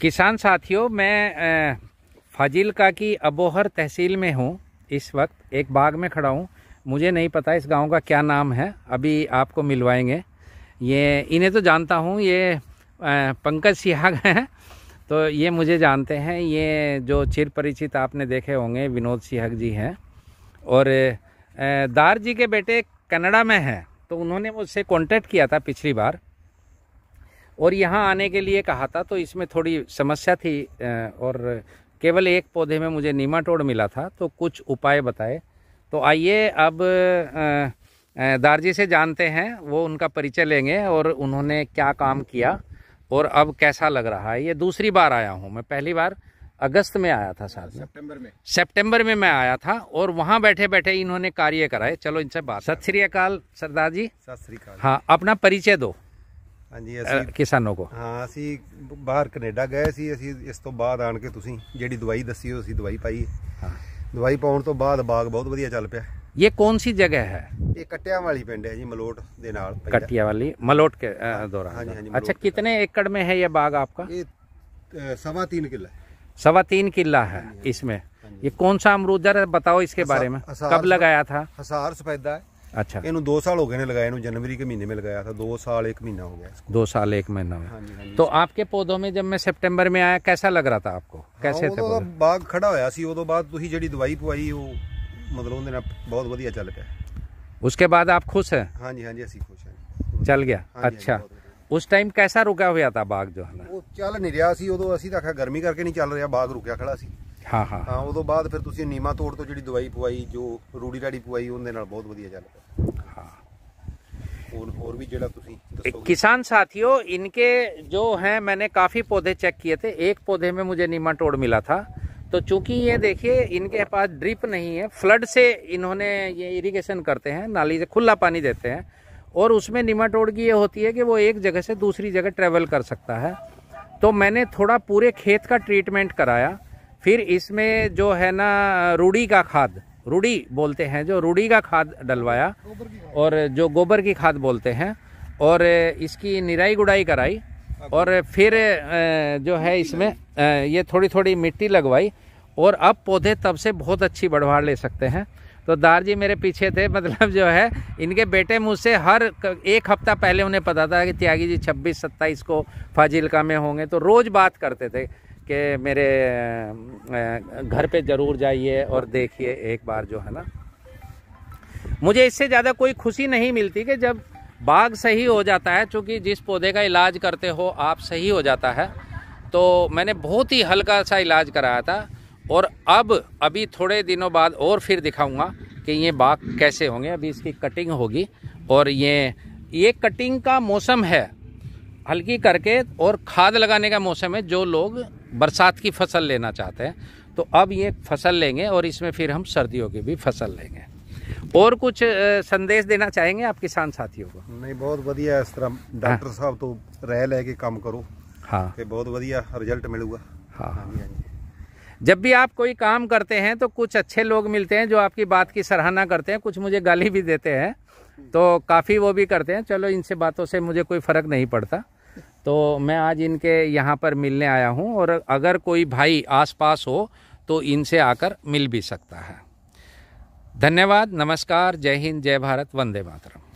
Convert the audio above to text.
किसान साथियों मैं फाजिलका की अबोहर तहसील में हूँ इस वक्त एक बाग में खड़ा हूँ मुझे नहीं पता इस गांव का क्या नाम है अभी आपको मिलवाएंगे ये इन्हें तो जानता हूँ ये पंकज सिहाग हैं तो ये मुझे जानते हैं ये जो चिर परिचित आपने देखे होंगे विनोद सिहाग जी हैं और दार जी के बेटे कनाडा में हैं तो उन्होंने मुझसे कॉन्टेक्ट किया था पिछली बार और यहाँ आने के लिए कहा था तो इसमें थोड़ी समस्या थी और केवल एक पौधे में मुझे नीमाटोड मिला था तो कुछ उपाय बताए तो आइए अब दारजी से जानते हैं वो उनका परिचय लेंगे और उन्होंने क्या काम किया और अब कैसा लग रहा है ये दूसरी बार आया हूँ मैं पहली बार अगस्त में आया था साथ में सितंबर में सितंबर में मैं आया था और वहाँ बैठे बैठे इन्होंने कार्य कराए चलो इनसे बात सत श्री अकाल सरदार जी सत श्री अकाल हाँ अपना परिचय दो किसानों को हाँ असी बहर कनेडा गए ਕੈਨੇਡਾ ਗਏ इस तो बाद ਤੋਂ जी दवाई दसी ਤੁਸੀਂ ਜਿਹੜੀ ਦਵਾਈ ਦੱਸੀ ਉਹ ਅਸੀਂ ਦਵਾਈ ਪਾਈ ਹਾਂ ਦਵਾਈ ਪਾਉਣ ਤੋਂ ਬਾਅਦ ਬਾਗ ये कौन सी जगह है ये कटिया वाली पिंड है जी मलोट के नाल कटिया वाली मलोट के दौरान हाँ जी हाँ जी अच्छा कितने एकड़ में है ये बाग आपका ये सवा तीन किला सवा तीन किला है इसमें ये कौन सा अमरूद जरा बताओ इसके बारे में कब लगाया था हसार सफेदा है अच्छा ਇਹਨੂੰ 2 ਸਾਲ ਹੋ ਗਏ ਨੇ ਲਗਾਏ ਇਹਨੂੰ ਜਨਵਰੀ ਕੇ ਮਹੀਨੇ था 2 साल 1 महीना हो गया इसको साल 1 महीना हाँ हाँ तो आपके पौधों में जब मैं सितंबर में आया कैसा लग रहा था आपको कैसे थे ਉਦੋਂ ਬਾਗ ਖੜਾ ਹੋਇਆ ਸੀ ਉਦੋਂ ਬਾਅਦ ਤੁਸੀਂ ਜਿਹੜੀ ਦਵਾਈ ਪਵਾਈ ਉਹ ਮਤਲਬ ਉਹਦੇ ਨਾਲ ਬਹੁਤ ਵਧੀਆ उसके बाद आप खुश है हाँ जी हाँ जी ऐसी खुश हैं चल गया अच्छा उस टाइम कैसा रुका हुआ था बाग जो है ना वो चल नहीं रहा सी ਉਦੋਂ ਅਸੀਂ ਤਾਂ ਆਖਿਆ ਗਰਮੀ ਕਰਕੇ ਨਹੀਂ ਚੱਲ ਰਿਹਾ ਬਾਗ हाँ हाँ हाँ ਉਦੋਂ हाँ। ਬਾਅਦ ਫਿਰ ਤੁਸੀਂ ਨੀਮਾ ਤੋੜ ਤੋਂ ਜਿਹੜੀ ਦਵਾਈ ਪਵਾਈ ਜੋ ਰੂੜੀ ਰਾੜੀ ਪਵਾਈ ਉਹਦੇ ਨਾਲ और भी किसान साथियों इनके जो हैं मैंने काफ़ी पौधे चेक किए थे एक पौधे में मुझे नीमा नीमाटोड मिला था तो चूंकि ये देखिए इनके पास ड्रिप नहीं है फ्लड से इन्होंने ये इरिगेशन करते हैं नाली से खुला पानी देते हैं और उसमें नीमा निमाटोड की ये होती है कि वो एक जगह से दूसरी जगह ट्रेवल कर सकता है तो मैंने थोड़ा पूरे खेत का ट्रीटमेंट कराया फिर इसमें जो है ना रूढ़ी का खाद रूढ़ी बोलते हैं जो रूढ़ी का खाद डलवाया और जो गोबर की खाद बोलते हैं और इसकी निराई गुड़ाई कराई और फिर जो है इसमें ये थोड़ी थोड़ी मिट्टी लगवाई और अब पौधे तब से बहुत अच्छी बढ़वाड़ ले सकते हैं तो दार जी मेरे पीछे थे मतलब जो है इनके बेटे मुझसे हर एक हफ्ता पहले उन्हें पता था कि त्यागी जी 26 27 को फाजिलका में होंगे तो रोज़ बात करते थे कि मेरे घर पे ज़रूर जाइए और देखिए एक बार जो है ना मुझे इससे ज़्यादा कोई खुशी नहीं मिलती कि जब बाग सही हो जाता है क्योंकि जिस पौधे का इलाज करते हो आप सही हो जाता है तो मैंने बहुत ही हल्का सा इलाज कराया था और अब अभी थोड़े दिनों बाद और फिर दिखाऊंगा कि ये बाग कैसे होंगे अभी इसकी कटिंग होगी और ये ये कटिंग का मौसम है हल्की करके और खाद लगाने का मौसम है जो लोग बरसात की फसल लेना चाहते हैं तो अब ये फसल लेंगे और इसमें फिर हम सर्दियों की भी फसल लेंगे और कुछ संदेश देना चाहेंगे आप किसान साथियों को नहीं बहुत बढ़िया इस तरह डॉक्टर हाँ। साहब तो रह लेके काम करो हाँ कि बहुत बढ़िया रिजल्ट मिलेगा हाँ हाँ, हाँ जी जब भी आप कोई काम करते हैं तो कुछ अच्छे लोग मिलते हैं जो आपकी बात की सराहना करते हैं कुछ मुझे गाली भी देते हैं तो काफ़ी वो भी करते हैं चलो इनसे बातों से मुझे कोई फ़र्क नहीं पड़ता तो मैं आज इनके यहाँ पर मिलने आया हूँ और अगर कोई भाई आसपास हो तो इनसे आकर मिल भी सकता है धन्यवाद नमस्कार जय हिंद जय भारत वंदे मातरम